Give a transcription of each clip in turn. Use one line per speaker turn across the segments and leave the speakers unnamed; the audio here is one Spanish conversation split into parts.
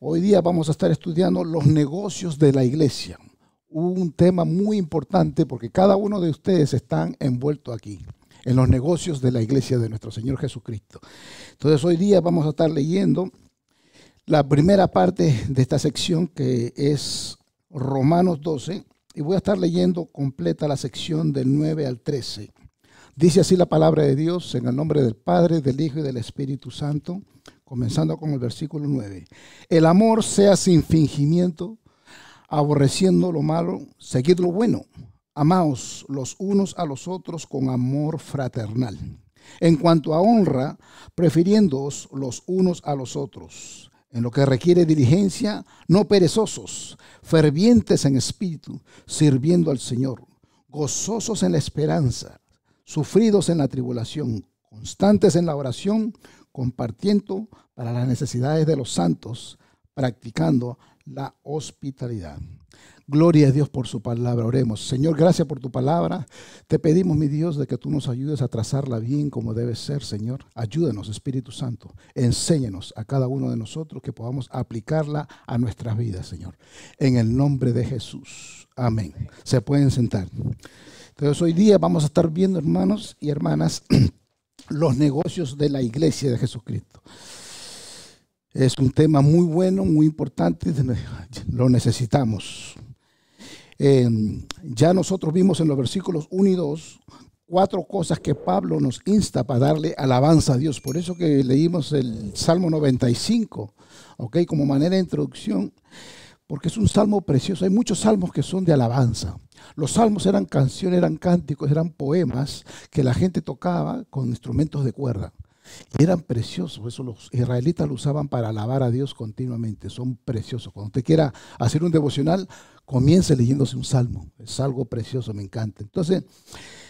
Hoy día vamos a estar estudiando los negocios de la iglesia, un tema muy importante porque cada uno de ustedes están envuelto aquí, en los negocios de la iglesia de nuestro Señor Jesucristo. Entonces hoy día vamos a estar leyendo la primera parte de esta sección que es Romanos 12 y voy a estar leyendo completa la sección del 9 al 13. Dice así la palabra de Dios en el nombre del Padre, del Hijo y del Espíritu Santo comenzando con el versículo 9. El amor sea sin fingimiento, aborreciendo lo malo, seguid lo bueno. Amaos los unos a los otros con amor fraternal. En cuanto a honra, prefiriéndoos los unos a los otros. En lo que requiere diligencia, no perezosos, fervientes en espíritu, sirviendo al Señor, gozosos en la esperanza, sufridos en la tribulación, constantes en la oración, compartiendo para las necesidades de los santos, practicando la hospitalidad. Gloria a Dios por su palabra. Oremos. Señor, gracias por tu palabra. Te pedimos, mi Dios, de que tú nos ayudes a trazarla bien como debe ser, Señor. Ayúdenos, Espíritu Santo. Enséñanos a cada uno de nosotros que podamos aplicarla a nuestras vidas, Señor. En el nombre de Jesús. Amén. Se pueden sentar. Entonces hoy día vamos a estar viendo, hermanos y hermanas, los negocios de la iglesia de Jesucristo. Es un tema muy bueno, muy importante, lo necesitamos. Em, ya nosotros vimos en los versículos 1 y 2 cuatro cosas que Pablo nos insta para darle alabanza a Dios. Por eso que leímos el Salmo 95, ¿ok? Como manera de introducción, porque es un salmo precioso. Hay muchos salmos que son de alabanza. Los salmos eran canciones, eran cánticos, eran poemas que la gente tocaba con instrumentos de cuerda. Y eran preciosos, eso los israelitas lo usaban para alabar a Dios continuamente, son preciosos. Cuando usted quiera hacer un devocional, comience leyéndose un salmo, es algo precioso, me encanta. Entonces,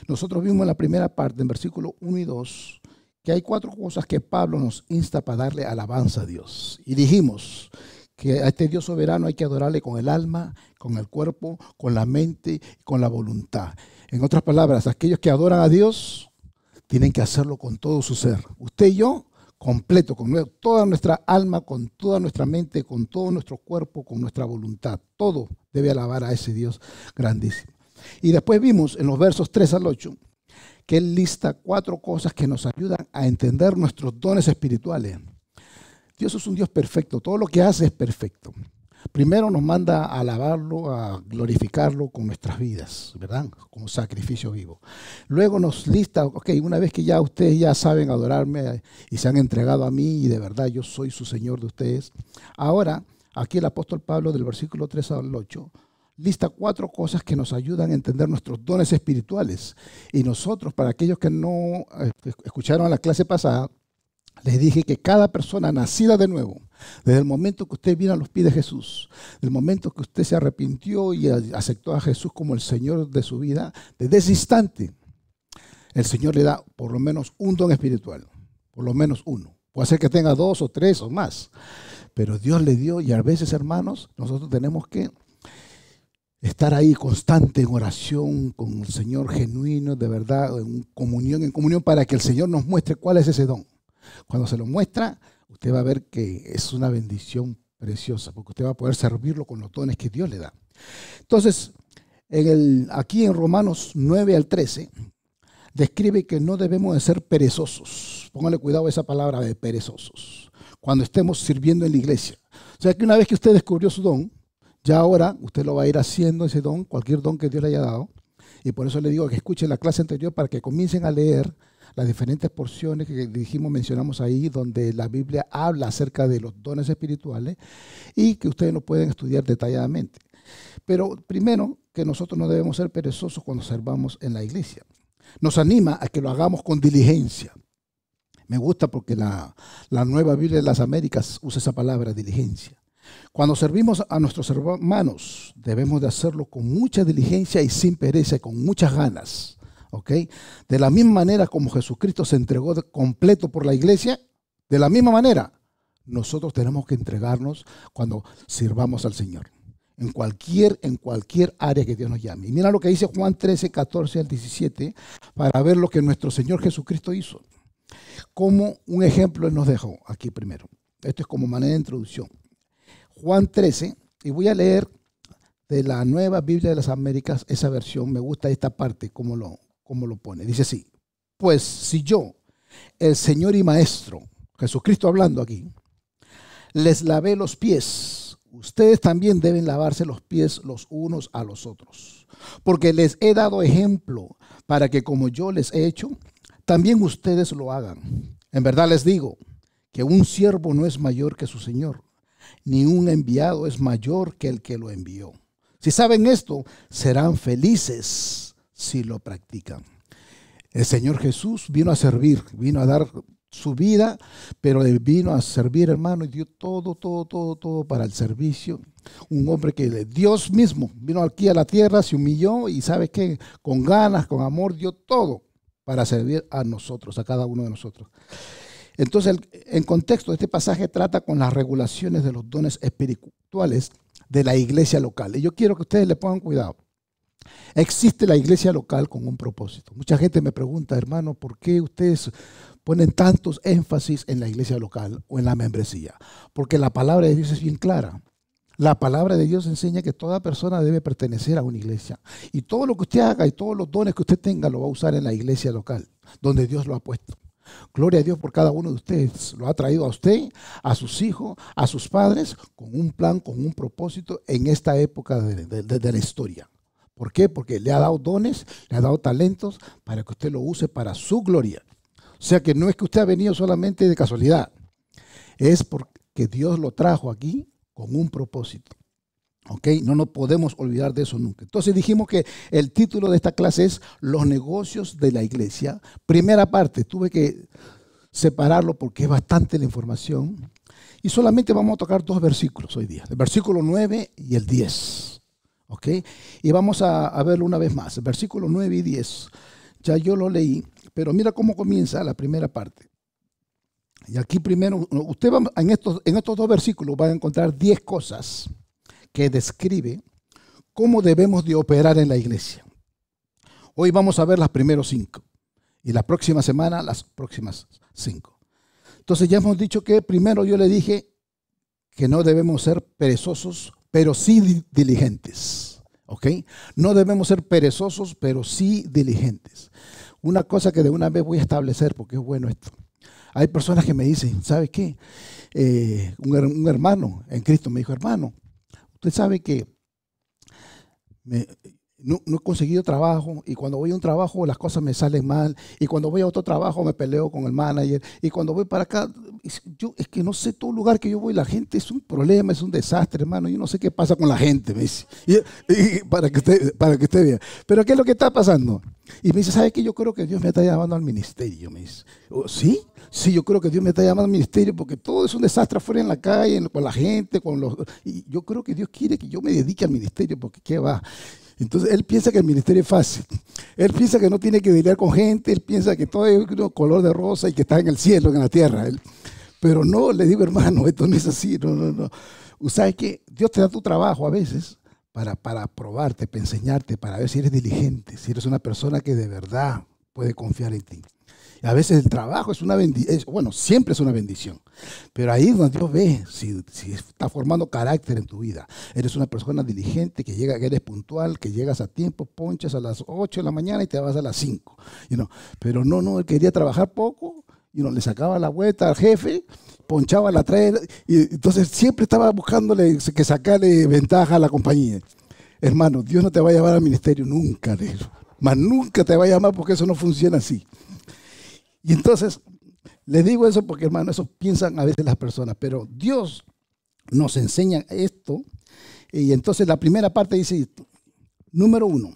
nosotros vimos en la primera parte, en versículos 1 y 2, que hay cuatro cosas que Pablo nos insta para darle alabanza a Dios. Y dijimos que a este Dios soberano hay que adorarle con el alma, con el cuerpo, con la mente, con la voluntad. En otras palabras, aquellos que adoran a Dios tienen que hacerlo con todo su ser. Usted y yo, completo, con toda nuestra alma, con toda nuestra mente, con todo nuestro cuerpo, con nuestra voluntad. Todo debe alabar a ese Dios grandísimo. Y después vimos en los versos 3 al 8 que Él lista cuatro cosas que nos ayudan a entender nuestros dones espirituales. Dios es un Dios perfecto, todo lo que hace es perfecto. Primero nos manda a alabarlo, a glorificarlo con nuestras vidas, ¿verdad? Como sacrificio vivo. Luego nos lista, ok, una vez que ya ustedes ya saben adorarme y se han entregado a mí y de verdad yo soy su Señor de ustedes. Ahora, aquí el apóstol Pablo del versículo 3 al 8 lista cuatro cosas que nos ayudan a entender nuestros dones espirituales. Y nosotros, para aquellos que no eh, escucharon la clase pasada, les dije que cada persona nacida de nuevo, desde el momento que usted vino a los pies de Jesús, desde el momento que usted se arrepintió y aceptó a Jesús como el Señor de su vida, desde ese instante, el Señor le da por lo menos un don espiritual, por lo menos uno. Puede ser que tenga dos o tres o más, pero Dios le dio y a veces, hermanos, nosotros tenemos que estar ahí constante en oración con el Señor genuino, de verdad, en comunión, en comunión para que el Señor nos muestre cuál es ese don. Cuando se lo muestra, usted va a ver que es una bendición preciosa, porque usted va a poder servirlo con los dones que Dios le da. Entonces, en el, aquí en Romanos 9 al 13, describe que no debemos de ser perezosos. Póngale cuidado a esa palabra de perezosos, cuando estemos sirviendo en la iglesia. O sea que una vez que usted descubrió su don, ya ahora usted lo va a ir haciendo ese don, cualquier don que Dios le haya dado. Y por eso le digo que escuche la clase anterior para que comiencen a leer las diferentes porciones que dijimos, mencionamos ahí, donde la Biblia habla acerca de los dones espirituales y que ustedes lo pueden estudiar detalladamente. Pero primero, que nosotros no debemos ser perezosos cuando servamos en la iglesia. Nos anima a que lo hagamos con diligencia. Me gusta porque la, la nueva Biblia de las Américas usa esa palabra, diligencia. Cuando servimos a nuestros hermanos, debemos de hacerlo con mucha diligencia y sin pereza, con muchas ganas. De la misma manera como Jesucristo se entregó completo por la iglesia, de la misma manera nosotros tenemos que entregarnos cuando sirvamos al Señor. En cualquier, en cualquier área que Dios nos llame. Y mira lo que dice Juan 13, 14 al 17, para ver lo que nuestro Señor Jesucristo hizo. Como un ejemplo nos dejó aquí primero. Esto es como manera de introducción. Juan 13, y voy a leer de la Nueva Biblia de las Américas esa versión. Me gusta esta parte, como lo, como lo pone. Dice así, pues si yo, el Señor y Maestro, Jesucristo hablando aquí, les lavé los pies, ustedes también deben lavarse los pies los unos a los otros, porque les he dado ejemplo para que como yo les he hecho, también ustedes lo hagan. En verdad les digo que un siervo no es mayor que su Señor, ni un enviado es mayor que el que lo envió. Si saben esto, serán felices si lo practican. El Señor Jesús vino a servir, vino a dar su vida, pero vino a servir, hermano, y dio todo, todo, todo, todo para el servicio. Un hombre que Dios mismo vino aquí a la tierra, se humilló y sabe que con ganas, con amor, dio todo para servir a nosotros, a cada uno de nosotros. Entonces, en contexto, este pasaje trata con las regulaciones de los dones espirituales de la iglesia local. Y yo quiero que ustedes le pongan cuidado. Existe la iglesia local con un propósito. Mucha gente me pregunta, hermano, ¿por qué ustedes ponen tantos énfasis en la iglesia local o en la membresía? Porque la palabra de Dios es bien clara. La palabra de Dios enseña que toda persona debe pertenecer a una iglesia. Y todo lo que usted haga y todos los dones que usted tenga lo va a usar en la iglesia local, donde Dios lo ha puesto. Gloria a Dios por cada uno de ustedes. Lo ha traído a usted, a sus hijos, a sus padres, con un plan, con un propósito en esta época de, la historia. ¿Por qué? Porque le ha dado dones, le ha dado talentos para que usted lo use para su gloria. O sea que no es que usted ha venido solamente de casualidad, es porque Dios lo trajo aquí con un propósito. ¿Ok? No nos podemos olvidar de eso nunca. Entonces dijimos que el título de esta clase es Los negocios de la iglesia. Primera parte, tuve que separarlo porque es bastante la información. Y solamente vamos a tocar dos versículos hoy día, el versículo 9 y el 10. Y vamos a, verlo una vez más. Versículos 9 y 10. Ya yo lo leí, pero mira cómo comienza la primera parte. Y aquí primero, usted va, en, estos, en estos dos versículos va a encontrar 10 cosas que describe cómo debemos de operar en la iglesia. Hoy vamos a ver las primeros 5 y la próxima semana las próximas 5. Entonces ya hemos dicho que primero yo le dije que no debemos ser perezosos pero sí diligentes. ¿Ok? No debemos ser perezosos, pero sí diligentes. Una cosa que de una vez voy a establecer, porque es bueno esto. Hay personas que me dicen, ¿sabe qué? Eh, un, hermano en Cristo me dijo, hermano, usted sabe que no, he conseguido trabajo y cuando voy a un trabajo las cosas me salen mal y cuando voy a otro trabajo me peleo con el manager y cuando voy para acá, yo, es que no sé, todo lugar que yo voy la gente es un problema, es un desastre, hermano, yo no sé qué pasa con la gente, me para, que usted, para que vea. Pero ¿qué es lo que está pasando? Y me dice, ¿sabe qué? Yo creo que Dios me está llamando al ministerio, me dice. Oh, ¿Sí? Sí, yo creo que Dios me está llamando al ministerio porque todo es un desastre afuera en la calle, con la gente, con los... Y yo creo que Dios quiere que yo me dedique al ministerio porque ¿qué va? Entonces él piensa que el ministerio es fácil. Él piensa que no tiene que lidiar con gente, él piensa que todo es color de rosa y que está en el cielo, en la tierra. pero no, le digo, hermano, esto no es así, no, no, no. O que Dios te da tu trabajo a veces para, para probarte, para enseñarte, para ver si eres diligente, si eres una persona que de verdad puede confiar en ti. A veces el trabajo es una bendición, bueno, siempre es una bendición. Pero ahí donde Dios ve si, está formando carácter en tu vida. Eres una persona diligente, que, llega, que eres puntual, que llegas a tiempo, ponchas a las 8 de la mañana y te vas a las 5. You Pero no, no, quería trabajar poco y you le sacaba la vuelta al jefe, ponchaba la traer. Y entonces siempre estaba buscándole que sacarle ventaja a la compañía. Hermano, Dios no te va a llamar al ministerio nunca, nunca te va a llamar porque eso no funciona así. Y entonces, les digo eso porque, hermano, eso piensan a veces las personas, pero Dios nos enseña esto. Y entonces la primera parte dice, número uno,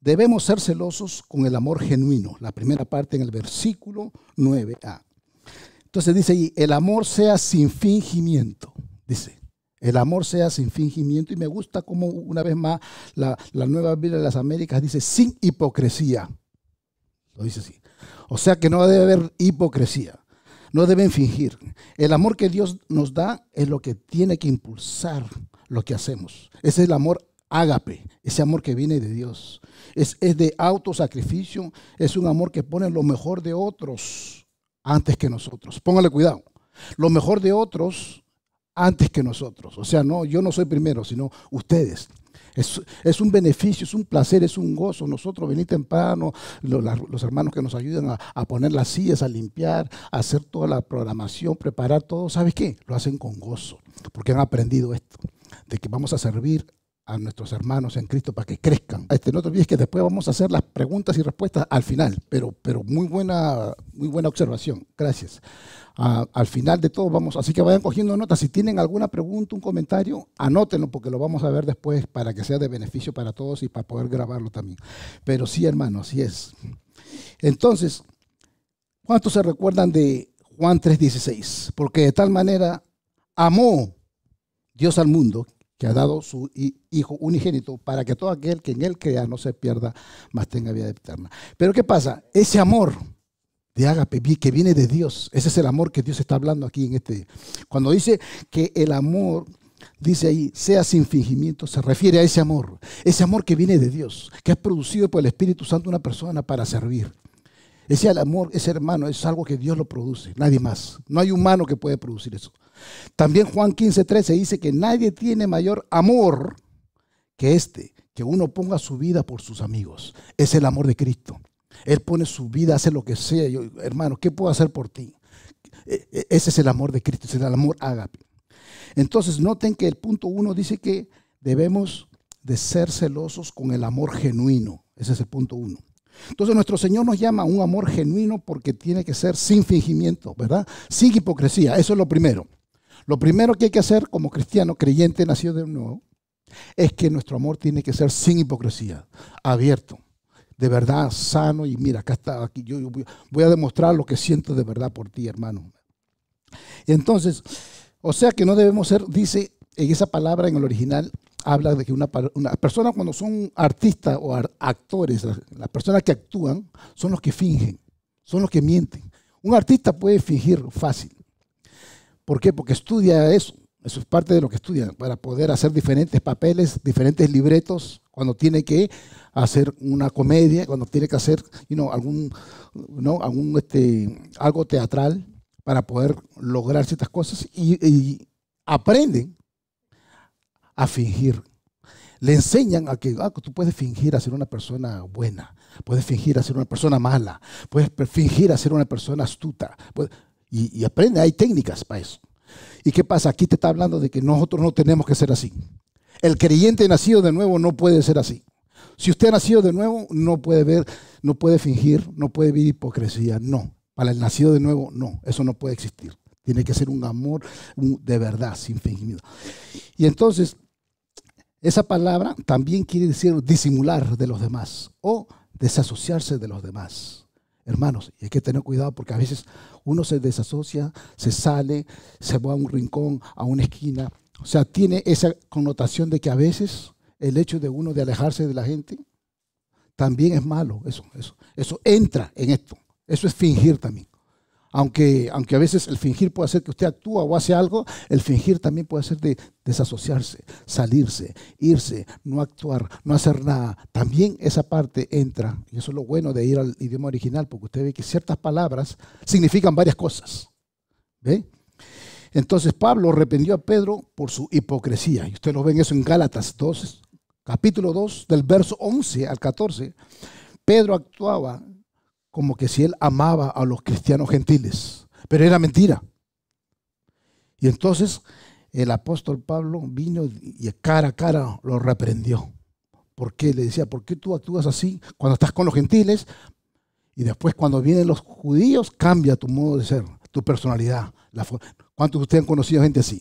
debemos ser celosos con el amor genuino. La primera parte en el versículo 9a. Entonces dice ahí, el amor sea sin fingimiento. Dice, el amor sea sin fingimiento. Y me gusta como una vez más la, la nueva Biblia de las Américas dice, sin hipocresía. Lo dice así. O sea que no debe haber hipocresía. No deben fingir. El amor que Dios nos da es lo que tiene que impulsar lo que hacemos. Ese es el amor ágape, ese amor que viene de Dios. Es, es de autosacrificio, es un amor que pone lo mejor de otros antes que nosotros. Póngale cuidado. Lo mejor de otros antes que nosotros. O sea, no, yo no soy primero, sino ustedes. Es, un beneficio, es un placer, es un gozo. Nosotros venir temprano, los, hermanos que nos ayudan a, a, poner las sillas, a limpiar, a hacer toda la programación, preparar todo, ¿sabes qué? Lo hacen con gozo, porque han aprendido esto, de que vamos a servir a nuestros hermanos en Cristo para que crezcan. Este, no te olvides que después vamos a hacer las preguntas y respuestas al final, pero, pero muy, buena, muy buena observación. Gracias. Ah, al final de todo vamos, así que vayan cogiendo notas. Si tienen alguna pregunta, un comentario, anótenlo porque lo vamos a ver después para que sea de beneficio para todos y para poder grabarlo también. Pero sí, hermano, así es. Entonces, ¿cuántos se recuerdan de Juan 3:16? Porque de tal manera amó Dios al mundo que ha dado su Hijo unigénito para que todo aquel que en Él crea no se pierda, mas tenga vida eterna. Pero ¿qué pasa? Ese amor de Agape, que viene de Dios, ese es el amor que Dios está hablando aquí en este. Cuando dice que el amor, dice ahí, sea sin fingimiento, se refiere a ese amor, ese amor que viene de Dios, que es producido por el Espíritu Santo una persona para servir. Ese amor, ese hermano, es algo que Dios lo produce, nadie más. No hay humano que puede producir eso. También Juan 15, dice que nadie tiene mayor amor que este, que uno ponga su vida por sus amigos. Es el amor de Cristo. Él pone su vida, hace lo que sea. hermano, ¿qué puedo hacer por ti? E, e, ese es el amor de Cristo, es el amor ágape. Entonces, noten que el punto uno dice que debemos de ser celosos con el amor genuino. Ese es el punto uno. Entonces nuestro Señor nos llama a un amor genuino porque tiene que ser sin fingimiento, ¿verdad? Sin hipocresía, eso es lo primero. Lo primero que hay que hacer como cristiano, creyente nacido de nuevo, es que nuestro amor tiene que ser sin hipocresía, abierto, de verdad, sano y mira, acá está, aquí yo, voy a demostrar lo que siento de verdad por ti, hermano. Entonces, o sea que no debemos ser, dice en esa palabra en el original, habla de que una, persona cuando son artistas o actores, las personas que actúan, son los que fingen, son los que mienten. Un artista puede fingir fácil, ¿Por qué? Porque estudia eso. Eso es parte de lo que estudia, para poder hacer diferentes papeles, diferentes libretos, cuando tiene que hacer una comedia, cuando tiene que hacer algún, algún este, algo teatral para poder lograr ciertas cosas y, aprenden a fingir. Le enseñan a ah, que tú puedes fingir a ser una persona buena, puedes fingir a ser una persona mala, puedes fingir a ser una persona astuta. Puedes, y, aprende, hay técnicas para eso. ¿Y qué pasa? Aquí te está hablando de que nosotros no tenemos que ser así. El creyente nacido de nuevo no puede ser así. Si usted ha nacido de nuevo, no puede ver, no puede fingir, no puede vivir hipocresía. No. Para el nacido de nuevo, no. Eso no puede existir. Tiene que ser un amor de verdad, sin fingimiento. Y entonces, esa palabra también quiere decir disimular de los demás o desasociarse de los demás. Hermanos, y hay que tener cuidado porque a veces uno se desasocia, se sale, se va a un rincón, a una esquina. O sea, tiene esa connotación de que a veces el hecho de uno de alejarse de la gente también es malo. Eso, eso, eso entra en esto. Eso es fingir también. Aunque, a veces el fingir puede hacer que usted actúa o hace algo, el fingir también puede hacer de desasociarse, salirse, irse, no actuar, no hacer nada. También esa parte entra, y eso es lo bueno de ir al idioma original, porque usted ve que ciertas palabras significan varias cosas. Entonces Pablo arrepentió a Pedro por su hipocresía. Y usted lo ven eso en Gálatas 2, capítulo 2, del verso 11 al 14. Pedro actuaba como que si él amaba a los cristianos gentiles, pero era mentira. Y entonces el apóstol Pablo vino y cara a cara lo reprendió. ¿Por qué? Le decía, ¿por qué tú actúas así cuando estás con los gentiles? Y después cuando vienen los judíos, cambia tu modo de ser, tu personalidad. La ¿Cuántos de ustedes han conocido gente así?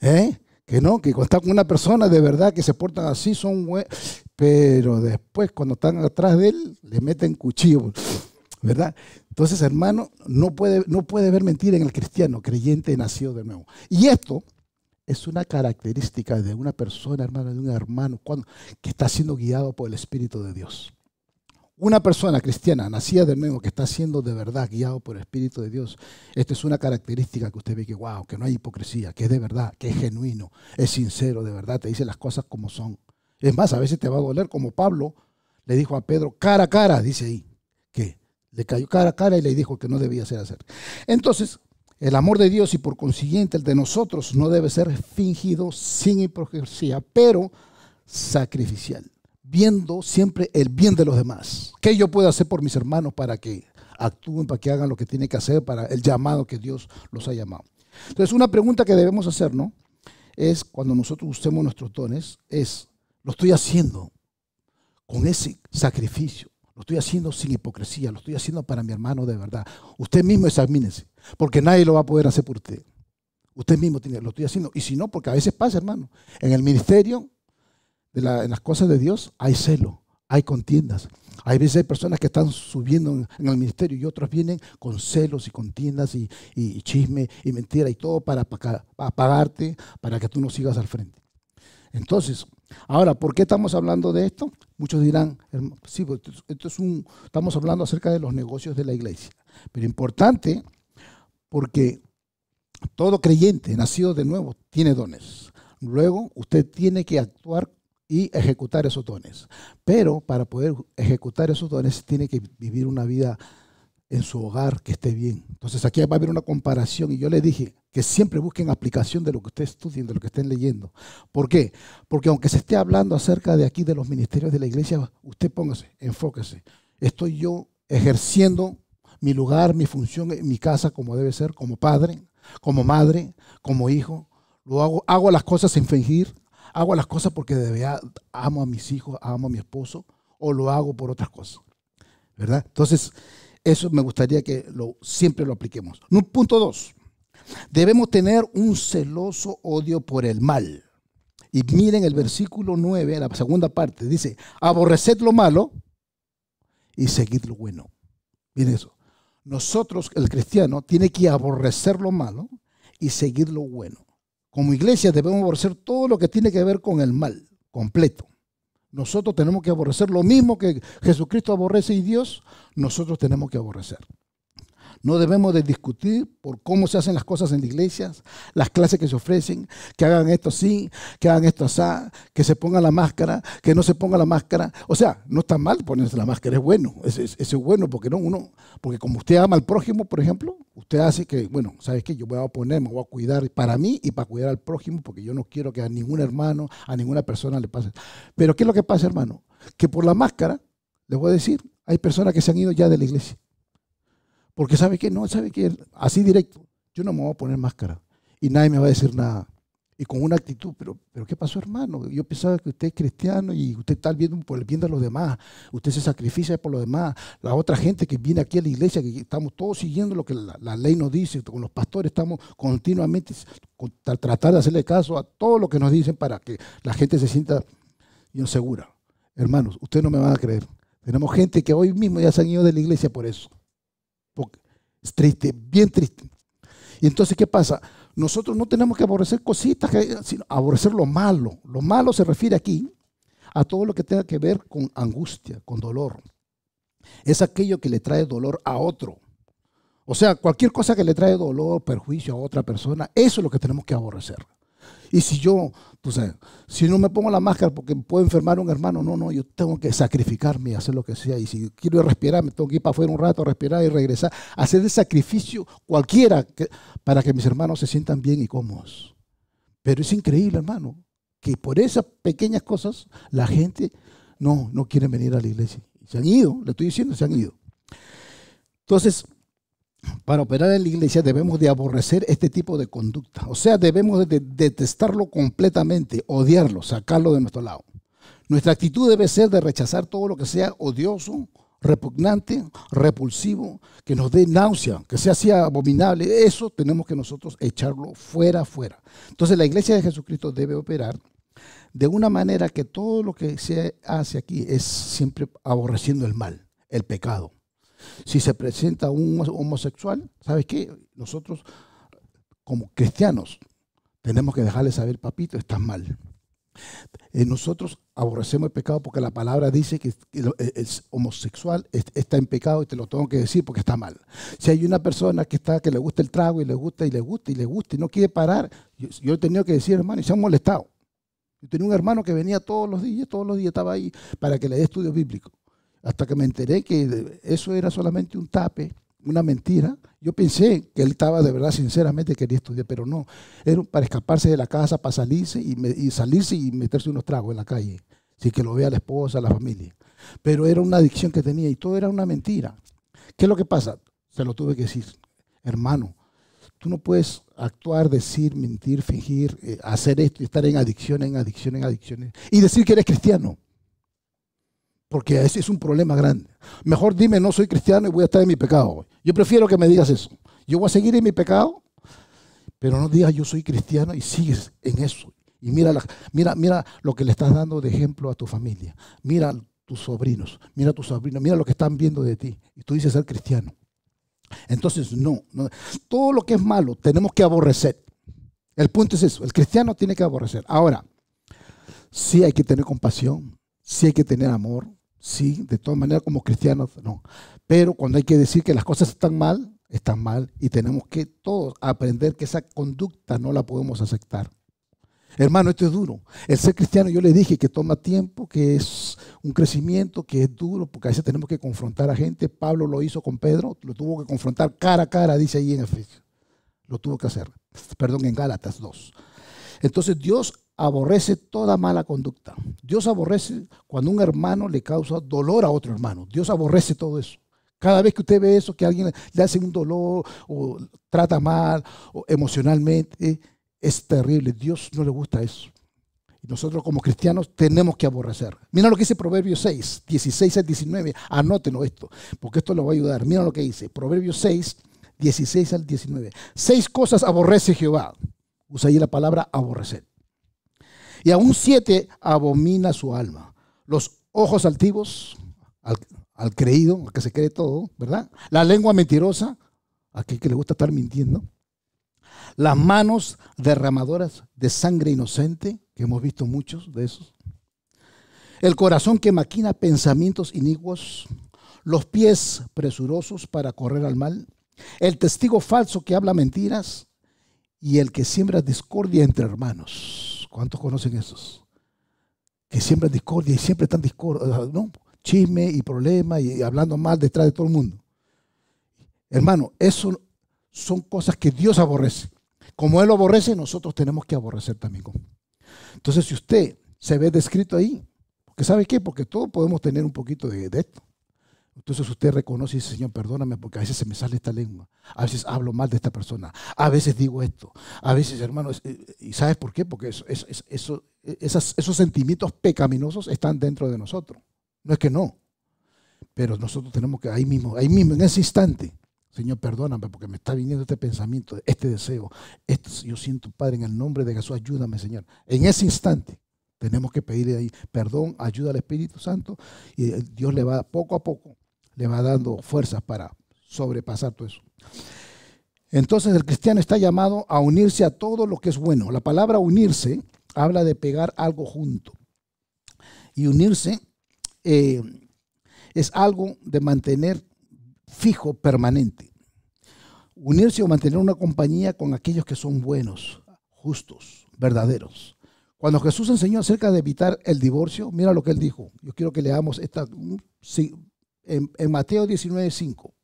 ¿Eh? que no, que cuando están con una persona de verdad que se portan así, son buenos, pero después cuando están atrás de él, le meten cuchillo, ¿verdad? Entonces, hermano, no puede, no puede ver mentira en el cristiano, creyente nacido de nuevo. Y esto es una característica de una persona, hermano, de un hermano, cuando, que está siendo guiado por el Espíritu de Dios una persona cristiana nacida del nuevo que está siendo de verdad guiado por el Espíritu de Dios, esta es una característica que usted ve que, wow, que no hay hipocresía, que es de verdad, que es genuino, es sincero, de verdad, te dice las cosas como son. Es más, a veces te va a doler, como Pablo le dijo a Pedro, cara a cara, dice ahí, que le cayó cara a cara y le dijo que no debía ser hacer. Entonces, el amor de Dios y por consiguiente el de nosotros no debe ser fingido sin hipocresía, pero sacrificial viendo siempre el bien de los demás. ¿Qué yo puedo hacer por mis hermanos para que actúen, para que hagan lo que tienen que hacer, para el llamado que Dios los ha llamado? Entonces, una pregunta que debemos ¿no? es, cuando nosotros usemos nuestros dones, es, ¿lo estoy haciendo con ese sacrificio? Lo estoy haciendo sin hipocresía, lo estoy haciendo para mi hermano de verdad. Usted mismo examínese, porque nadie lo va a poder hacer por usted. Usted mismo tiene, lo estoy haciendo. Y si no, porque a veces pasa, hermano. En el ministerio en las cosas de Dios, hay celo, hay contiendas. Hay veces personas que están subiendo en, el ministerio y otros vienen con celos y contiendas y, chisme y mentira y todo para, apagarte, para que tú no sigas al frente. Entonces, ahora, ¿por qué estamos hablando de esto? Muchos dirán, sí, pues, esto es un, estamos hablando acerca de los negocios de la iglesia. Pero importante porque todo creyente nacido de nuevo tiene dones. Luego, usted tiene que actuar y ejecutar esos dones. Pero para poder ejecutar esos dones tiene que vivir una vida en su hogar que esté bien. Entonces aquí va a haber una comparación y yo le dije que siempre busquen aplicación de lo que usted estudia, de lo que estén leyendo. ¿Por qué? Porque aunque se esté hablando acerca de aquí de los ministerios de la iglesia, usted póngase, enfóquese. Estoy yo ejerciendo mi lugar, mi función en mi casa como debe ser, como padre, como madre, como hijo. Lo hago, hago las cosas sin fingir, hago las cosas porque de verdad amo a mis hijos, amo a mi esposo, o lo hago por otras cosas. ¿Verdad? Entonces, eso me gustaría que lo, siempre lo apliquemos. Punto dos, debemos tener un celoso odio por el mal. Y miren el versículo 9, la segunda parte, dice, aborreced lo malo y seguid lo bueno. Miren eso. Nosotros, el cristiano, tiene que aborrecer lo malo y seguir lo bueno. Como iglesia debemos aborrecer todo lo que tiene que ver con el mal, completo. Nosotros tenemos que aborrecer lo mismo que Jesucristo aborrece y Dios, nosotros tenemos que aborrecer. No debemos de discutir por cómo se hacen las cosas en las iglesias, las clases que se ofrecen, que hagan esto así, que hagan esto así, que se ponga la máscara, que no se ponga la máscara. O sea, no está mal ponerse la máscara, es bueno, es, es, bueno porque no uno, porque como usted ama al prójimo, por ejemplo, usted hace que, bueno, ¿sabes qué? Yo voy a poner, me voy a cuidar para mí y para cuidar al prójimo porque yo no quiero que a ningún hermano, a ninguna persona le pase. Pero ¿qué es lo que pasa, hermano? Que por la máscara, les voy a decir, hay personas que se han ido ya de la iglesia. Porque sabe que no, sabe que así directo, yo no me voy a poner máscara y nadie me va a decir nada. Y con una actitud, pero, pero ¿qué pasó hermano? Yo pensaba que usted es cristiano y usted está viendo por el bien de los demás, usted se sacrifica por los demás, la otra gente que viene aquí a la iglesia, que estamos todos siguiendo lo que la, ley nos dice, con los pastores estamos continuamente tratando de hacerle caso a todo lo que nos dicen para que la gente se sienta segura. Hermanos, Usted no me va a creer. Tenemos gente que hoy mismo ya se han ido de la iglesia por eso triste, bien triste. Y entonces, ¿qué pasa? Nosotros no tenemos que aborrecer cositas, sino aborrecer lo malo. Lo malo se refiere aquí a todo lo que tenga que ver con angustia, con dolor. Es aquello que le trae dolor a otro. O sea, cualquier cosa que le trae dolor, perjuicio a otra persona, eso es lo que tenemos que aborrecer. Y si yo, tú sabes, si no me pongo la máscara porque puedo enfermar un hermano, no, no, yo tengo que sacrificarme hacer lo que sea. Y si quiero respirar, me tengo que ir para afuera un rato respirar y regresar. Hacer el sacrificio cualquiera para que mis hermanos se sientan bien y cómodos. Pero es increíble, hermano, que por esas pequeñas cosas la gente no, no quiere venir a la iglesia. Se han ido, le estoy diciendo, se han ido. Entonces, para operar en la iglesia debemos de aborrecer este tipo de conducta. O sea, debemos de detestarlo completamente, odiarlo, sacarlo de nuestro lado. Nuestra actitud debe ser de rechazar todo lo que sea odioso, repugnante, repulsivo, que nos dé náusea, que sea así abominable. Eso tenemos que nosotros echarlo fuera, fuera. Entonces la iglesia de Jesucristo debe operar de una manera que todo lo que se hace aquí es siempre aborreciendo el mal, el pecado si se presenta un homosexual, ¿sabes qué? Nosotros, como cristianos, tenemos que dejarle saber, papito, estás mal. Eh, nosotros aborrecemos el pecado porque la palabra dice que el, eh, homosexual está en pecado y te lo tengo que decir porque está mal. Si hay una persona que está que le gusta el trago y le gusta y le gusta y le gusta y no quiere parar, yo, he tenido que decir, hermano, y se han molestado. Yo tenía un hermano que venía todos los días, todos los días estaba ahí para que le dé estudios bíblicos hasta que me enteré que eso era solamente un tape, una mentira. Yo pensé que él estaba de verdad, sinceramente, quería estudiar, pero no. Era para escaparse de la casa, para salirse y, salirse y meterse unos tragos en la calle, sin que lo vea la esposa, la familia. Pero era una adicción que tenía y todo era una mentira. ¿Qué es lo que pasa? Se lo tuve que decir, hermano, tú no puedes actuar, decir, mentir, fingir, eh, hacer esto y estar en adicción, en adicción, en adicciones y decir que eres cristiano porque ese es un problema grande. Mejor dime, no soy cristiano y voy a estar en mi pecado. Yo prefiero que me digas eso. Yo voy a seguir en mi pecado, pero no digas yo soy cristiano y sigues en eso. Y mira, mira, mira lo que le estás dando de ejemplo a tu familia. Mira a tus sobrinos, mira a tus sobrinos, mira lo que están viendo de ti. Y tú dices ser cristiano. Entonces, no, no. Todo lo que es malo tenemos que aborrecer. El punto es eso. El cristiano tiene que aborrecer. Ahora, sí hay que tener compasión, sí hay que tener amor, sí, de todas maneras como cristianos, no. Pero cuando hay que decir que las cosas están mal, están mal y tenemos que todos aprender que esa conducta no la podemos aceptar. Hermano, esto es duro. El ser cristiano, yo le dije que toma tiempo, que es un crecimiento, que es duro, porque a veces tenemos que confrontar a gente. Pablo lo hizo con Pedro, lo tuvo que confrontar cara a cara, dice ahí en Efesios. Lo tuvo que hacer. Perdón, en Gálatas 2. Entonces Dios aborrece toda mala conducta. Dios aborrece cuando un hermano le causa dolor a otro hermano. Dios aborrece todo eso. Cada vez que usted ve eso, que alguien le hace un dolor o trata mal o emocionalmente, es terrible. Dios no le gusta eso. Y nosotros como cristianos tenemos que aborrecer. Mira lo que dice Proverbios 6, 16 al 19. Anótenlo esto, porque esto lo va a ayudar. Mira lo que dice. Proverbios 6, 16 al 19. Seis cosas aborrece Jehová. Usa ahí la palabra aborrecer y aún siete abomina su alma. Los ojos altivos, al, creído, al que se cree todo, ¿verdad? La lengua mentirosa, aquel que le gusta estar mintiendo. Las manos derramadoras de sangre inocente, que hemos visto muchos de esos. El corazón que maquina pensamientos inicuos. Los pies presurosos para correr al mal. El testigo falso que habla mentiras y el que siembra discordia entre hermanos. ¿Cuántos conocen esos? Que siembra discordia y siempre están discordia, Chisme y problema y hablando mal detrás de todo el mundo. Hermano, eso son cosas que Dios aborrece. Como Él lo aborrece, nosotros tenemos que aborrecer también. Entonces, si usted se ve descrito ahí, porque ¿sabe qué? Porque todos podemos tener un poquito de, de esto. Entonces usted reconoce y dice, Señor, perdóname porque a veces se me sale esta lengua, a veces hablo mal de esta persona, a veces digo esto, a veces, hermano, eh, ¿y sabes por qué? Porque eso, esos sentimientos pecaminosos están dentro de nosotros. No es que no, pero nosotros tenemos que ahí mismo, ahí mismo, en ese instante, Señor, perdóname porque me está viniendo este pensamiento, este deseo. yo siento, Padre, en el nombre de Jesús, ayúdame, Señor. En ese instante tenemos que pedirle ahí perdón, ayuda al Espíritu Santo y eh, Dios le va poco a poco le va dando fuerzas para sobrepasar todo eso. Entonces el cristiano está llamado a unirse a todo lo que es bueno. La palabra unirse habla de pegar algo junto. Y unirse eh, es algo de mantener fijo, permanente. Unirse o mantener una compañía con aquellos que son buenos, justos, verdaderos. Cuando Jesús enseñó acerca de evitar el divorcio, mira lo que él dijo. Yo quiero que leamos esta, en, Mateo 19, 5,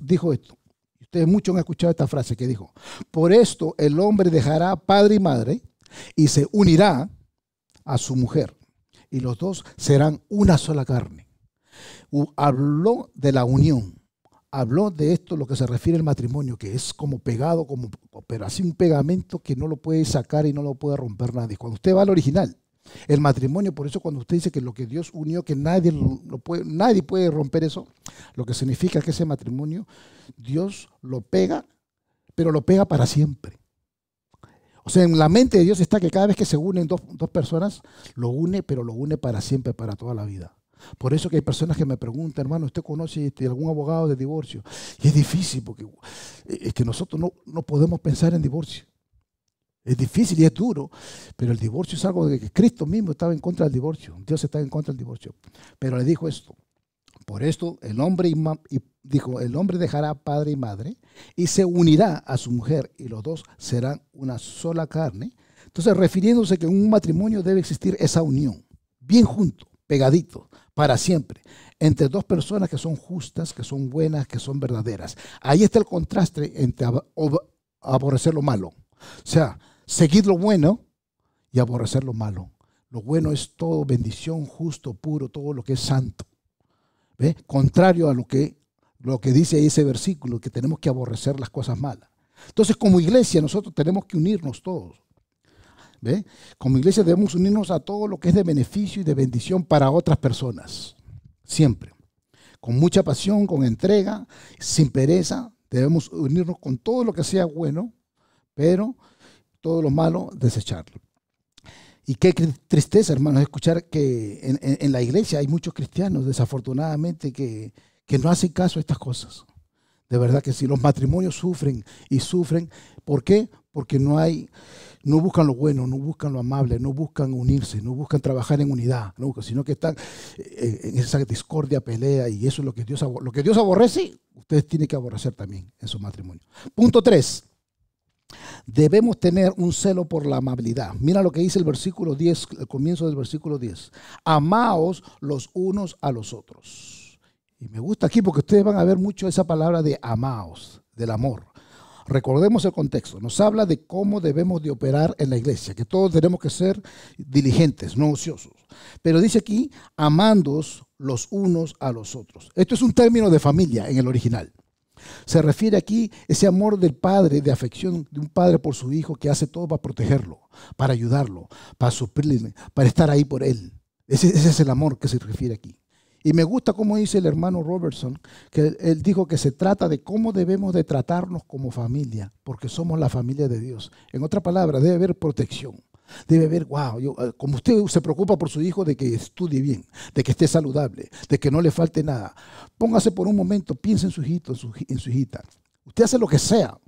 dijo, esto. Ustedes muchos han escuchado esta frase que dijo, por esto el hombre dejará padre y madre y se unirá a su mujer y los dos serán una sola carne. Habló de la unión, habló de esto lo que se refiere al matrimonio, que es como pegado, como, pero así un pegamento que no lo puede sacar y no lo puede romper nadie. Cuando usted va al original, el matrimonio, por eso cuando usted dice que lo que Dios unió, que nadie, puede, nadie puede romper eso, lo que significa que ese matrimonio, Dios lo pega, pero lo pega para siempre. O sea, en la mente de Dios está que cada vez que se unen dos, personas, lo une, pero lo une para siempre, para toda la vida. Por eso que hay personas que me preguntan, hermano, ¿usted conoce este, algún abogado de divorcio? Y es difícil porque eh, que nosotros no podemos pensar en divorcio. Es difícil y es duro, pero el divorcio es algo de que Cristo mismo estaba en contra del divorcio. Dios estaba en contra del divorcio. Pero le dijo esto. Por esto el hombre dijo, el hombre dejará padre y madre y se unirá a su mujer y los dos serán una sola carne. Entonces, refiriéndose que en un matrimonio debe existir esa unión, bien junto, pegadito, para siempre, entre dos personas que son justas, que son buenas, que son verdaderas. Ahí está el contraste entre aborrecer lo malo. O sea, Seguir lo bueno y aborrecer lo malo. Lo bueno es todo, bendición, justo, puro, todo lo que es santo. ¿Ve? Contrario a lo que, lo que dice ese versículo, que tenemos que aborrecer las cosas malas. Entonces, como iglesia, nosotros tenemos que unirnos todos. ¿Ve? Como iglesia debemos unirnos a todo lo que es de beneficio y de bendición para otras personas. Siempre. Con mucha pasión, con entrega, sin pereza, debemos unirnos con todo lo que sea bueno, pero todo lo malo, desecharlo. Y qué tristeza, hermanos, escuchar que en, la iglesia hay muchos cristianos, desafortunadamente, que, no hacen caso a estas cosas. De verdad que si los matrimonios sufren y sufren. ¿Por qué? Porque no hay, no buscan lo bueno, no buscan lo amable, no buscan unirse, no buscan trabajar en unidad, no, sino que están eh, eh, en esa discordia, pelea, y eso es lo que Dios, lo que Dios aborrece, ustedes tienen que aborrecer también en su matrimonio. Punto 3. Debemos tener un celo por la amabilidad. Mira lo que dice el versículo 10, el comienzo del versículo 10. Amaos los unos a los otros. Y me gusta aquí porque ustedes van a ver mucho esa palabra de amaos, del amor. Recordemos el contexto. Nos habla de cómo debemos de operar en la iglesia, que todos tenemos que ser diligentes, no ociosos. Pero dice aquí, amándos los unos a los otros. Esto es un término de familia en el original. Se refiere aquí ese amor del padre, de afección de un padre por su hijo que hace todo para protegerlo, para ayudarlo, para suplirle, para estar ahí por él. Ese, ese, es el amor que se refiere aquí. Y me gusta cómo dice el hermano Robertson, que él dijo que se trata de cómo debemos de tratarnos como familia, porque somos la familia de Dios. En otra palabra, debe haber protección. Debe ver, wow, eh, como usted se preocupa por su hijo de que estudie bien, de que esté saludable, de que no le falte nada. Póngase por un momento, piense en su hijito, en su, hijita. Usted hace lo que sea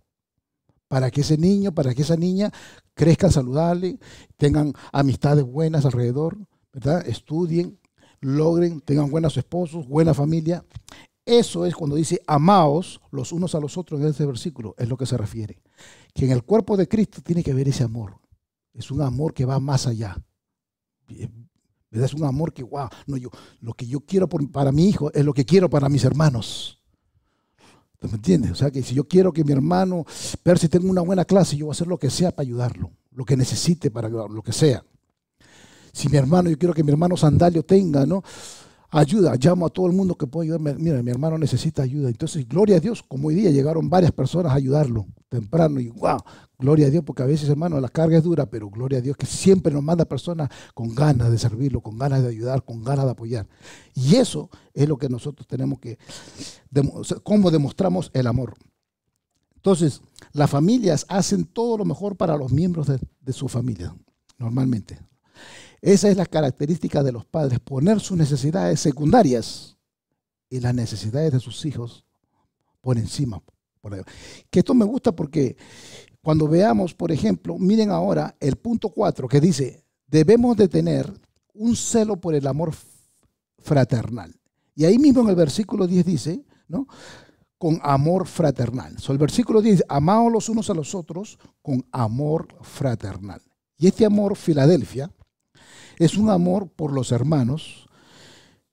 para que ese niño, para que esa niña crezca saludable, tengan amistades buenas alrededor, ¿verdad? Estudien, logren, tengan buenos esposos, buena familia. Eso es cuando dice amaos los unos a los otros en ese versículo, es lo que se refiere. Que en el cuerpo de Cristo tiene que haber ese amor, es un amor que va más allá. Eh, es un amor que, wow, no, yo, lo que yo quiero para mi hijo es lo que quiero para mis hermanos. ¿Me entiendes? O sea, que si yo quiero que mi hermano Percy tenga una buena clase, yo voy a hacer lo que sea para ayudarlo, lo que necesite para ayudarlo, lo que sea. Si mi hermano, yo quiero que mi hermano Sandalio tenga, ¿no? ayuda, llamo a todo el mundo que pueda ayudarme. Mira, mi hermano necesita ayuda. Entonces, gloria a Dios, como hoy día llegaron varias personas a ayudarlo temprano y wow, gloria a Dios, porque a veces, hermano, la carga es dura, pero gloria a Dios que siempre nos manda personas con ganas de servirlo, con ganas de ayudar, con ganas de apoyar. Y eso es lo que nosotros tenemos que, cómo demostramos el amor. Entonces, las familias hacen todo lo mejor para los miembros de su familia, normalmente. Esa es la característica de los padres, poner sus necesidades secundarias y las necesidades de sus hijos por encima. que esto me gusta porque cuando veamos, por ejemplo, miren ahora el punto 4 que dice, debemos de tener un celo por el amor fraternal. Y ahí mismo en el versículo 10 dice, ¿no? Con amor fraternal. So, el versículo 10 dice, amaos los unos a los otros con amor fraternal. Y este amor, Filadelfia, es un amor por los hermanos.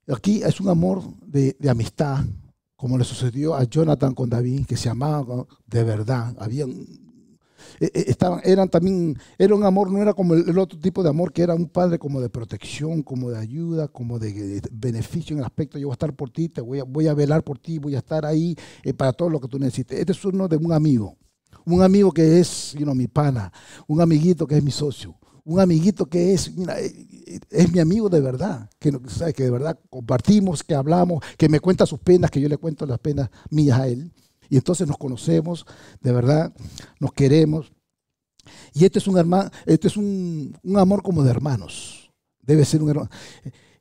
Aquí es un amor de, amistad, como le sucedió a Jonathan con David, que se amaban de verdad. Habían, e, e, estaban, eran también, era un amor, no era como el, otro tipo de amor, que era un padre como de protección, como de ayuda, como de, beneficio en el aspecto, yo voy a estar por ti, te voy a, voy a velar por ti, voy a estar ahí eh, para todo lo que tú necesites. Este es uno de un amigo, un amigo que es mi pana, un amiguito que es mi socio un amiguito que es, eh, eh, es mi amigo de verdad, que, ¿sabe? que de verdad compartimos, que hablamos, que me cuenta sus penas, que yo le cuento las penas mías a él. Y entonces nos conocemos, de verdad, nos queremos. Y este es un, este es un, amor como de hermanos. Debe ser un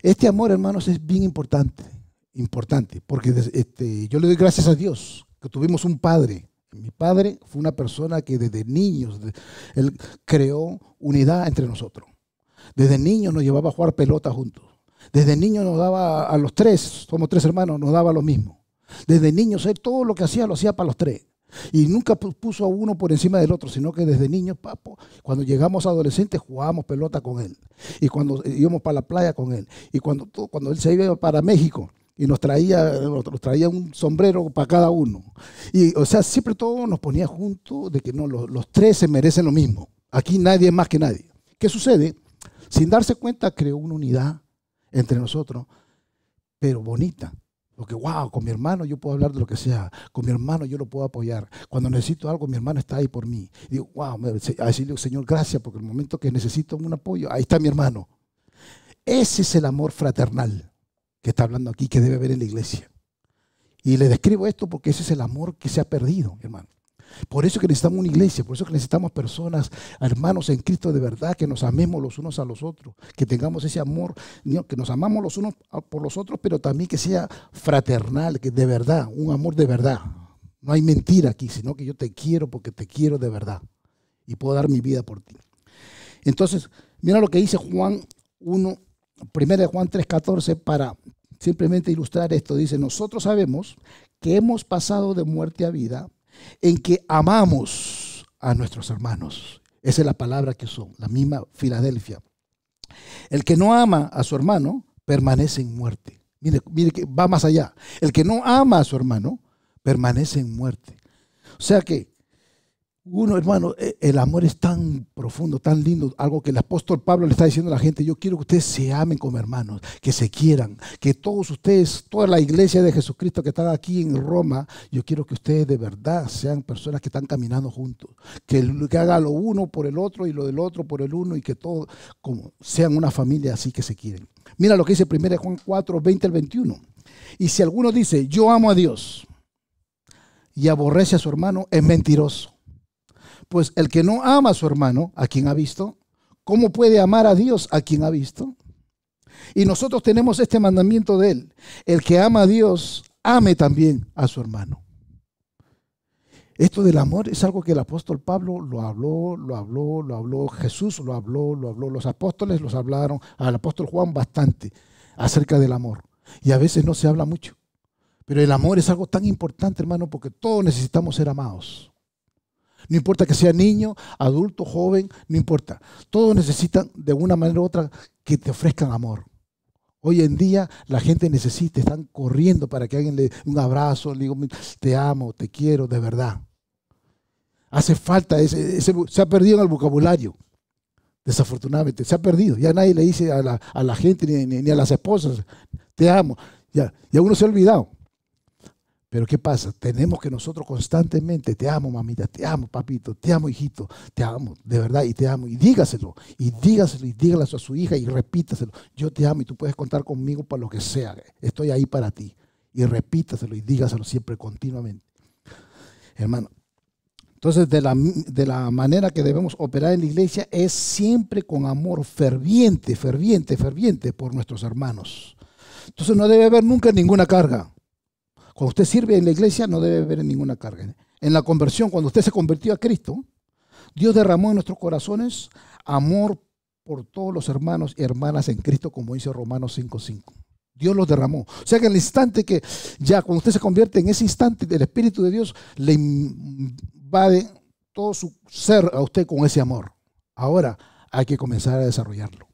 Este amor, hermanos, es bien importante, importante, porque este, yo le doy gracias a Dios que tuvimos un padre mi padre fue una persona que desde niños, él creó unidad entre nosotros. Desde niños nos llevaba a jugar pelota juntos. Desde niños nos daba a los tres, somos tres hermanos, nos daba lo mismo. Desde niños todo lo que hacía lo hacía para los tres. Y nunca puso a uno por encima del otro, sino que desde niño, papo, cuando llegamos adolescentes jugábamos pelota con él. Y cuando íbamos para la playa con él. Y cuando, cuando él se iba para México, y nos traía, nos traía un sombrero para cada uno. Y, o sea, siempre todo nos ponía juntos de que no, los, tres se merecen lo mismo. Aquí nadie es más que nadie. ¿Qué sucede? Sin darse cuenta, creó una unidad entre nosotros, pero bonita. Porque, wow, con mi hermano yo puedo hablar de lo que sea. Con mi hermano yo lo puedo apoyar. Cuando necesito algo, mi hermano está ahí por mí. digo, wow, a decirle, Señor, gracias, porque el momento que necesito un apoyo, ahí está mi hermano. Ese es el amor fraternal que está hablando aquí, que debe haber en la iglesia. Y le describo esto porque ese es el amor que se ha perdido, hermano. Por eso que necesitamos una iglesia, por eso que necesitamos personas, hermanos en Cristo de verdad, que nos amemos los unos a los otros, que tengamos ese amor, que nos amamos los unos por los otros, pero también que sea fraternal, que de verdad, un amor de verdad. No hay mentira aquí, sino que yo te quiero porque te quiero de verdad y puedo dar mi vida por ti. Entonces, mira lo que dice Juan 1, de Juan 3:14 para simplemente ilustrar esto, dice, nosotros sabemos que hemos pasado de muerte a vida en que amamos a nuestros hermanos. Esa es la palabra que son, la misma Filadelfia. El que no ama a su hermano permanece en muerte. Mire, mire que va más allá. El que no ama a su hermano permanece en muerte. O sea que uno, hermano, eh, el amor es tan profundo, tan lindo, algo que el apóstol Pablo le está diciendo a la gente, yo quiero que ustedes se amen como hermanos, que se quieran, que todos ustedes, toda la iglesia de Jesucristo que está aquí en Roma, yo quiero que ustedes de verdad sean personas que están caminando juntos, que, haga lo uno por el otro y lo del otro por el uno y que todos como, sean una familia así que se quieren. Mira lo que dice 1 Juan 4, 20 al 21. Y si alguno dice, yo amo a Dios y aborrece a su hermano, es mentiroso. Pues el que no ama a su hermano, a quien ha visto, ¿cómo puede amar a Dios a quien ha visto? Y nosotros tenemos este mandamiento de él. El que ama a Dios, ame también a su hermano. Esto del amor es algo que el apóstol Pablo lo habló, lo habló, lo habló, Jesús lo habló, lo habló, los apóstoles los hablaron, al apóstol Juan bastante acerca del amor. Y a veces no se habla mucho. Pero el amor es algo tan importante, hermano, porque todos necesitamos ser amados. No importa que sea niño, adulto, joven, no importa. Todos necesitan de una manera u otra que te ofrezcan amor. Hoy en día la gente necesita, están corriendo para que alguien le un abrazo, le digo, te amo, te quiero, de verdad. Hace falta, se ha perdido en el vocabulario. Desafortunadamente, se ha perdido. Ya nadie le dice a la, gente ni, a las esposas, te amo. Ya, ya uno se ha olvidado. Pero ¿qué pasa? Tenemos que nosotros constantemente, te amo mamita, te amo papito, te amo hijito, te amo, de verdad, y te amo. Y dígaselo, y dígaselo, y dígaselo a su hija, y repítaselo. Yo te amo y tú puedes contar conmigo para lo que sea. Estoy ahí para ti. Y repítaselo y dígaselo siempre continuamente. Hermano, entonces de la, de la manera que debemos operar en la iglesia es siempre con amor ferviente, ferviente, ferviente por nuestros hermanos. Entonces no debe haber nunca ninguna carga. Cuando usted sirve en la iglesia no debe haber ninguna carga. En la conversión, cuando usted se convirtió a Cristo, Dios derramó en nuestros corazones amor por todos los hermanos y hermanas en Cristo, como dice Romanos 5.5. Dios los derramó. O sea que en el instante que ya, cuando usted se convierte en ese instante, el Espíritu de Dios le invade todo su ser a usted con ese amor. Ahora hay que comenzar a desarrollarlo.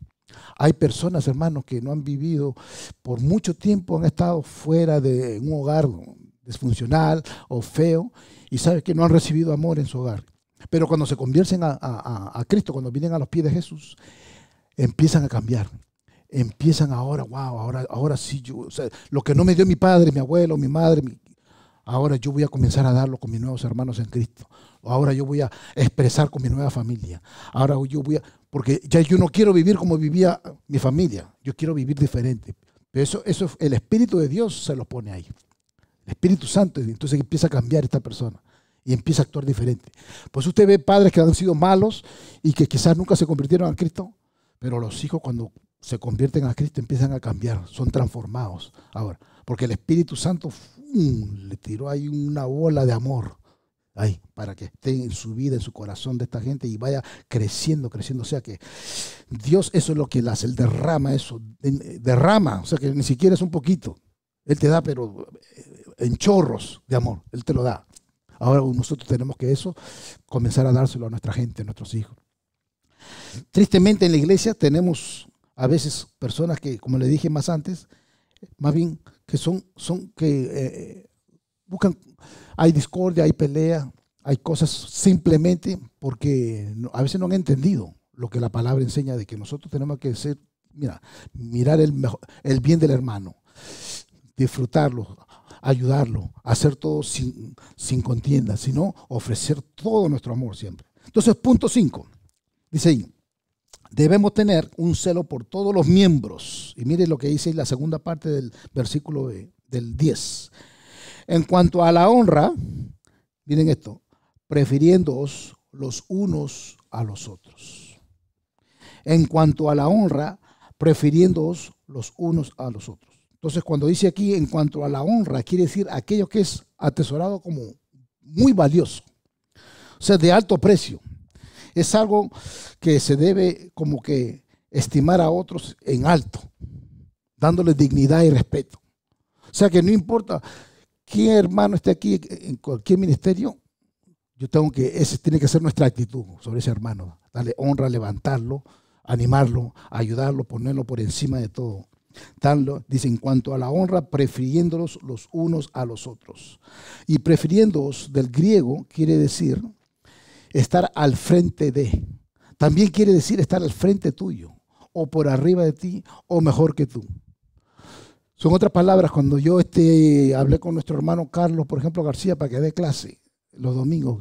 Hay personas, hermanos, que no han vivido por mucho tiempo, han estado fuera de un hogar desfuncional o feo y saben que no han recibido amor en su hogar. Pero cuando se convierten a, Cristo, cuando vienen a los pies de Jesús, empiezan a cambiar empiezan ahora, wow, ahora, ahora sí, yo, lo que no me dio mi padre, mi abuelo, mi madre, ahora yo voy a comenzar a darlo con mis nuevos hermanos en Cristo ahora yo voy a expresar con mi nueva familia, ahora yo voy a, porque ya yo no quiero vivir como vivía mi familia, yo quiero vivir diferente. Pero eso, eso el Espíritu de Dios se lo pone ahí. El Espíritu Santo entonces empieza a cambiar esta persona y empieza a actuar diferente. Pues usted ve padres que han sido malos y que quizás nunca se convirtieron al Cristo, pero los hijos cuando se convierten a Cristo empiezan a cambiar, son transformados. Ahora, porque el Espíritu Santo le tiró ahí una bola de amor para que esté en su vida, en su corazón de esta gente y vaya creciendo, creciendo. O sea que Dios eso es lo que él hace, él derrama eso, eh, derrama, o sea que ni siquiera es un poquito. Él te da, pero eh, en chorros de amor, Él te lo da. Ahora nosotros tenemos que eso, comenzar a dárselo a nuestra gente, a nuestros hijos. Tristemente en la iglesia tenemos a veces personas que, como le dije más antes, más bien que son, son que eh, buscan hay discordia, hay pelea, hay cosas simplemente porque a veces no han entendido lo que la palabra enseña de que nosotros tenemos que ser, mira, mirar el, el bien del hermano, disfrutarlo, ayudarlo, hacer todo sin, sin contienda, sino ofrecer todo nuestro amor siempre. Entonces, punto 5, dice ahí, debemos tener un celo por todos los miembros. Y miren lo que dice la segunda parte del versículo del 10. En cuanto a la honra, miren esto, prefiriéndoos los unos a los otros. En cuanto a la honra, prefiriéndoos los unos a los otros. Entonces, cuando dice aquí en cuanto a la honra, quiere decir aquello que es atesorado como muy valioso, o sea, de alto precio. Es algo que se debe como que estimar a otros en alto, dándoles dignidad y respeto. O sea, que no importa cualquier hermano esté aquí, en cualquier ministerio, yo tengo que, esa tiene que ser nuestra actitud sobre ese hermano. Darle honra, levantarlo, animarlo, ayudarlo, ponerlo por encima de todo. dice en cuanto a la honra, prefiriéndolos los unos a los otros. Y prefiriéndolos del griego quiere decir estar al frente de. También quiere decir estar al frente tuyo, o por arriba de ti, o mejor que tú. Son otras palabras, cuando yo este, hablé con nuestro hermano Carlos, por ejemplo, García, para que dé clase los domingos,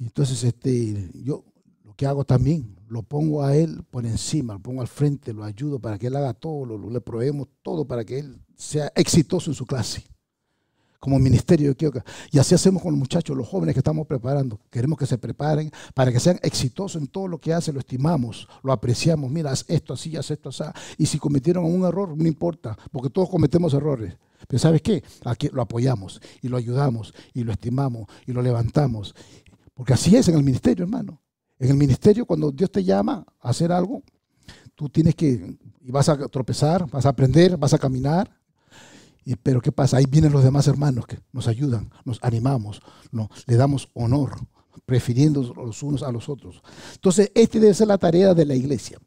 entonces este, yo lo que hago también, lo pongo a él por encima, lo pongo al frente, lo ayudo para que él haga todo, le proveemos todo para que él sea exitoso en su clase como ministerio de Kioka. Y así hacemos con los muchachos, los jóvenes que estamos preparando. Queremos que se preparen para que sean exitosos en todo lo que hacen, lo estimamos, lo apreciamos. Mira, haz esto así, haz esto así. Y si cometieron un error, no importa, porque todos cometemos errores. Pero ¿sabes qué? Aquí lo apoyamos y lo ayudamos y lo estimamos y lo levantamos. Porque así es en el ministerio, hermano. En el ministerio, cuando Dios te llama a hacer algo, tú tienes que, y vas a tropezar, vas a aprender, vas a caminar, pero ¿qué pasa? Ahí vienen los demás hermanos que nos ayudan, nos animamos, le damos honor, prefiriendo los unos a los otros. Entonces, esta debe ser la tarea de la iglesia.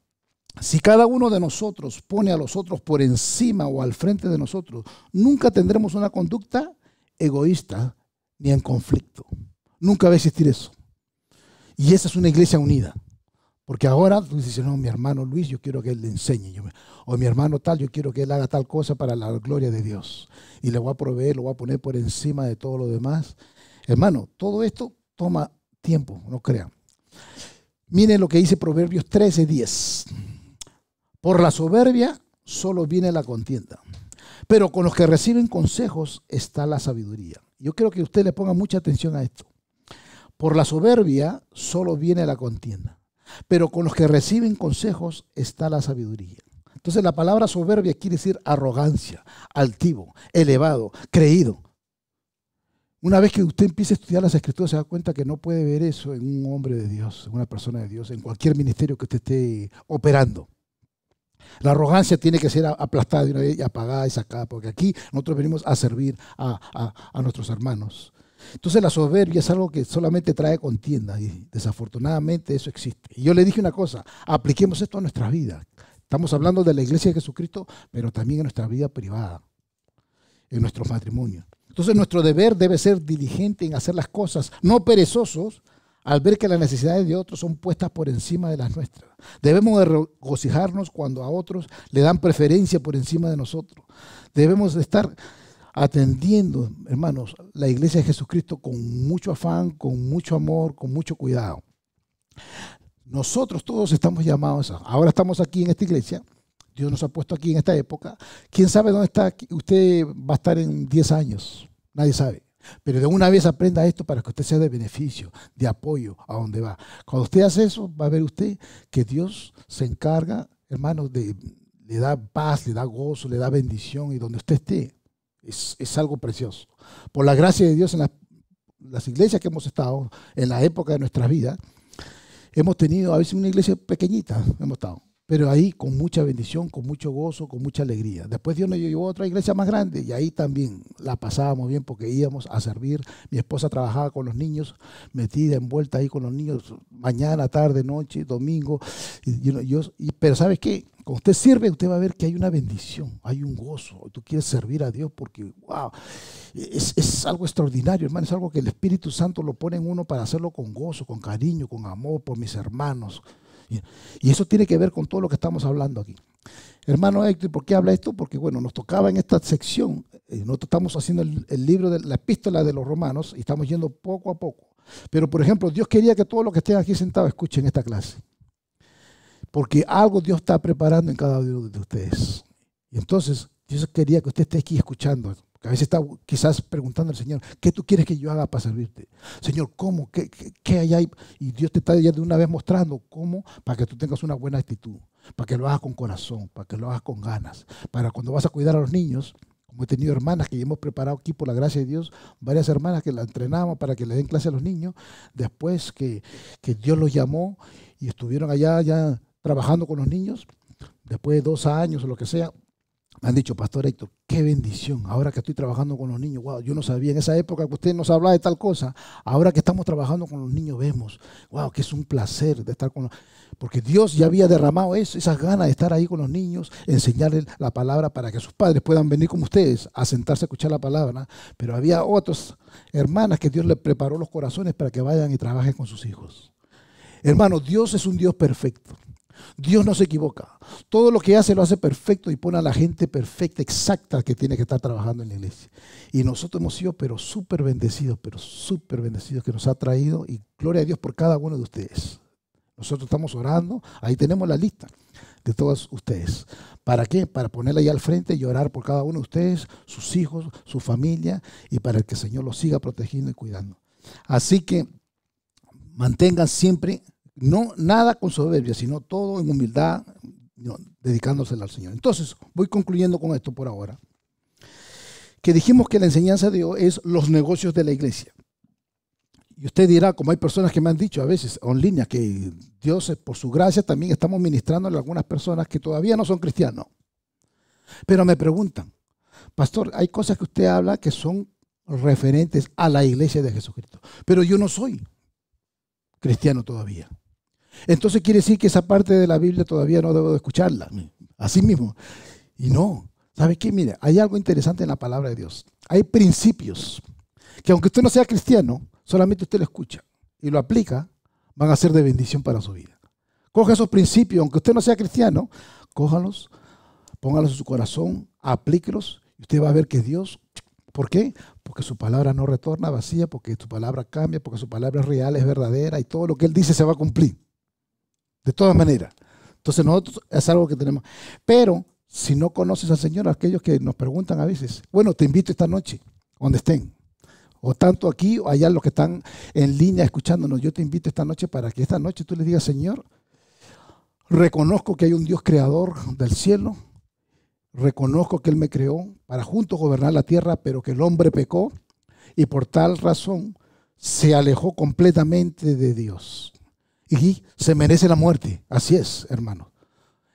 Si cada uno de nosotros pone a los otros por encima o al frente de nosotros, nunca tendremos una conducta egoísta ni en conflicto. Nunca va a existir eso. Y esa es una iglesia unida. Porque ahora tú dices, no, mi hermano Luis, yo quiero que él le enseñe. o mi hermano tal, yo quiero que él haga tal cosa para la gloria de Dios. Y le voy a proveer, lo voy a poner por encima de todo lo demás. Hermano, todo esto toma tiempo, no crean. Miren lo que dice Proverbios 13, 10. Por la soberbia solo viene la contienda. Pero con los que reciben consejos está la sabiduría. Yo quiero que usted le ponga mucha atención a esto. Por la soberbia solo viene la contienda pero con los que reciben consejos está la sabiduría. Entonces la palabra soberbia quiere decir arrogancia, altivo, elevado, creído. Una vez que usted empiece a estudiar las escrituras, se da cuenta que no puede ver eso en un hombre de Dios, en una persona de Dios, en cualquier ministerio que usted esté operando. La arrogancia tiene que ser aplastada una vez y apagada y sacada, porque aquí nosotros venimos a servir a, a nuestros hermanos. Entonces la soberbia es algo que solamente trae contienda y desafortunadamente eso existe. yo le dije una cosa, apliquemos esto a nuestra vida. Estamos hablando de la iglesia de Jesucristo, pero también en nuestra vida privada, en nuestro matrimonio. Entonces nuestro deber debe ser diligente en hacer las cosas, no perezosos, al ver que las necesidades de otros son puestas por encima de las nuestras. Debemos de regocijarnos cuando a otros le dan preferencia por encima de nosotros. Debemos de estar atendiendo, hermanos, la iglesia de Jesucristo con mucho afán, con mucho amor, con mucho cuidado. Nosotros todos estamos llamados, a, eso, ahora estamos aquí en esta iglesia, Dios nos ha puesto aquí en esta época, quién sabe dónde está, usted va a estar en 10 años, nadie sabe. Pero de una vez aprenda esto para que usted sea de beneficio, de apoyo a donde va. Cuando usted hace eso, va a ver usted que Dios se encarga, hermanos, de, le da paz, le da gozo, le da bendición y donde usted esté. Es, algo precioso. Por la gracia de Dios en las, iglesias que hemos estado, en la época de nuestras vidas, hemos tenido a veces una iglesia pequeñita, hemos estado, pero ahí con mucha bendición, con mucho gozo, con mucha alegría. Después Dios nos llevó a otra iglesia más grande y ahí también la pasábamos bien porque íbamos a servir. Mi esposa trabajaba con los niños, metida envuelta ahí con los niños, mañana, tarde, noche, domingo. pero ¿sabes qué? Cuando usted sirve, usted va a ver que hay una bendición, hay un gozo. Tú quieres servir a Dios porque, wow, es, algo extraordinario, hermano. Es algo que el Espíritu Santo lo pone en uno para hacerlo con gozo, con cariño, con amor por mis hermanos. Y eso tiene que ver con todo lo que estamos hablando aquí. Hermano Héctor, ¿por qué habla esto? Porque, bueno, nos tocaba en esta sección, eh, nosotros estamos haciendo el, el, libro de la epístola de los romanos y estamos yendo poco a poco. Pero, por ejemplo, Dios quería que todos los que estén aquí sentados escuchen esta clase. Porque algo Dios está preparando en cada uno de ustedes. Y entonces, yo quería que usted esté aquí escuchando. a veces está quizás preguntando al Señor, ¿qué tú quieres que yo haga para servirte? Señor, ¿cómo? ¿Qué, hay ahí? Y Dios te está ya de una vez mostrando cómo para que tú tengas una buena actitud, para que lo hagas con corazón, para que lo hagas con ganas, para cuando vas a cuidar a los niños, como he tenido hermanas que hemos preparado aquí por la gracia de Dios, varias hermanas que la entrenamos para que le den clase a los niños, después que, que Dios los llamó y estuvieron allá ya trabajando con los niños, después de dos años o lo que sea, me han dicho, Pastor Héctor, qué bendición, ahora que estoy trabajando con los niños, wow, yo no sabía en esa época que usted nos hablaba de tal cosa, ahora que estamos trabajando con los niños vemos, wow, que es un placer de estar con los porque Dios ya había derramado eso, esas ganas de estar ahí con los niños, enseñarles la palabra para que sus padres puedan venir como ustedes a sentarse a escuchar la palabra, pero había otras hermanas que Dios les preparó los corazones para que vayan y trabajen con sus hijos. Hermano, Dios es un Dios perfecto. Dios no se equivoca. Todo lo que hace lo hace perfecto y pone a la gente perfecta, exacta, que tiene que estar trabajando en la iglesia. Y nosotros hemos sido, pero súper bendecidos, pero súper bendecidos que nos ha traído. Y gloria a Dios por cada uno de ustedes. Nosotros estamos orando, ahí tenemos la lista de todos ustedes. ¿Para qué? Para ponerla ahí al frente y orar por cada uno de ustedes, sus hijos, su familia y para que el Señor los siga protegiendo y cuidando. Así que mantengan siempre no nada con soberbia, sino todo en humildad, dedicándosela al Señor. Entonces, voy concluyendo con esto por ahora. Que dijimos que la enseñanza de Dios es los negocios de la iglesia. Y usted dirá, como hay personas que me han dicho a veces en línea, que Dios, eh, por su gracia, también estamos ministrando a algunas personas que todavía no son cristianos. Pero me preguntan, pastor, hay cosas que usted habla que son referentes a la iglesia de Jesucristo. Pero yo no soy cristiano todavía. Entonces quiere decir que esa parte de la Biblia todavía no debo de escucharla. Así mismo. Y no. ¿Sabe qué? Mire, hay algo interesante en la palabra de Dios. Hay principios que aunque usted no sea cristiano, solamente usted lo escucha y lo aplica, van a ser de bendición para su vida. Coja esos principios, aunque usted no sea cristiano, cójalos, póngalos en su corazón, aplíquelos y usted va a ver que Dios, ¿por qué? Porque su palabra no retorna vacía, porque su palabra cambia, porque su palabra es real, es verdadera y todo lo que Él dice se va a cumplir de todas maneras. Entonces nosotros es algo que tenemos. Pero si no conoces al Señor, aquellos que nos preguntan a veces, bueno, te invito esta noche, donde estén, o tanto aquí o allá los que están en línea escuchándonos, yo te invito esta noche para que esta noche tú le digas, Señor, reconozco que hay un Dios creador del cielo, reconozco que Él me creó para juntos gobernar la tierra, pero que el hombre pecó y por tal razón se alejó completamente de Dios y se merece la muerte. Así es, hermano.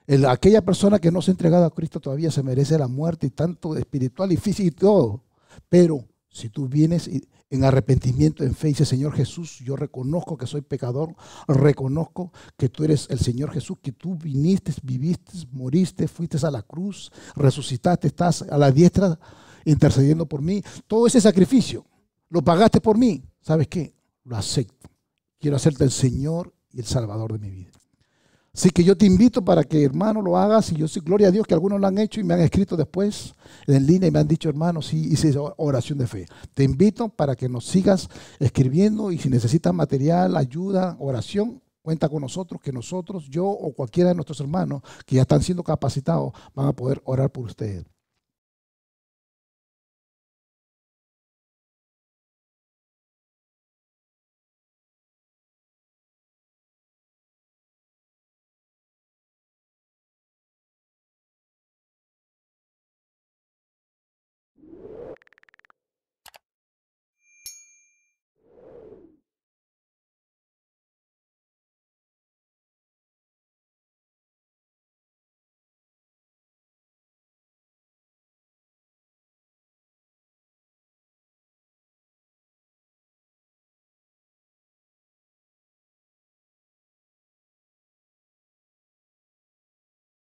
El, aquella persona que no se ha entregado a Cristo todavía se merece la muerte, tanto espiritual y física y todo. Pero si tú vienes en arrepentimiento, en fe, y dices, Señor Jesús, yo reconozco que soy pecador, reconozco que tú eres el Señor Jesús, que tú viniste, viviste, moriste, fuiste a la cruz, resucitaste, estás a la diestra intercediendo por mí. Todo ese sacrificio lo pagaste por mí. ¿Sabes qué? Lo acepto. Quiero hacerte el Señor y el Salvador de mi vida. Así que yo te invito para que, hermano, lo hagas. Y yo sí, gloria a Dios que algunos lo han hecho y me han escrito después en línea y me han dicho, hermano, sí, hice oración de fe. Te invito para que nos sigas escribiendo y si necesitas material, ayuda, oración, cuenta con nosotros, que nosotros, yo o cualquiera de nuestros hermanos que ya están siendo capacitados van a poder orar por ustedes.